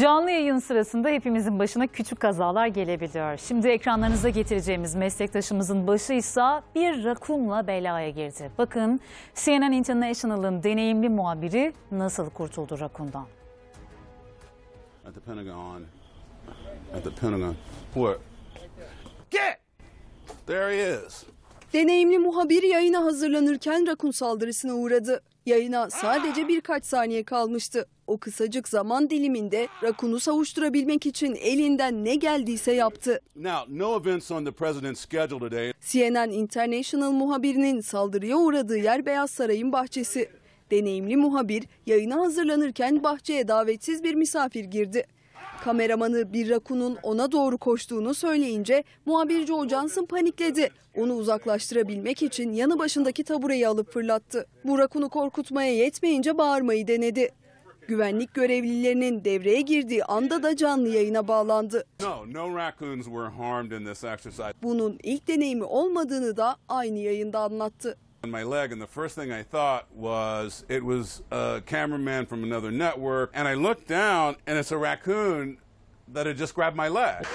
Canlı yayın sırasında hepimizin başına küçük kazalar gelebiliyor. Şimdi ekranlarınıza getireceğimiz meslektaşımızın başı ise bir rakunla belaya girdi. Bakın CNN International'ın deneyimli muhabiri nasıl kurtuldu rakundan. At the Pentagon. At the Pentagon. What? Get! There he is. Deneyimli muhabir yayına hazırlanırken rakun saldırısına uğradı. Yayına sadece birkaç saniye kalmıştı. O kısacık zaman diliminde Rakun'u savuşturabilmek için elinden ne geldiyse yaptı. CNN International muhabirinin saldırıya uğradığı yer Beyaz Saray'ın bahçesi. Deneyimli muhabir yayına hazırlanırken bahçeye davetsiz bir misafir girdi. Kameramanı bir rakunun ona doğru koştuğunu söyleyince muhabirci Ocansın panikledi. Onu uzaklaştırabilmek için yanı başındaki tabureyi alıp fırlattı. Bu rakunu korkutmaya yetmeyince bağırmayı denedi. Güvenlik görevlilerinin devreye girdiği anda da canlı yayına bağlandı. Bunun ilk deneyimi olmadığını da aynı yayında anlattı. on my leg, and the first thing I thought was it was a cameraman from another network. And I looked down, and it's a raccoon that had just grabbed my leg.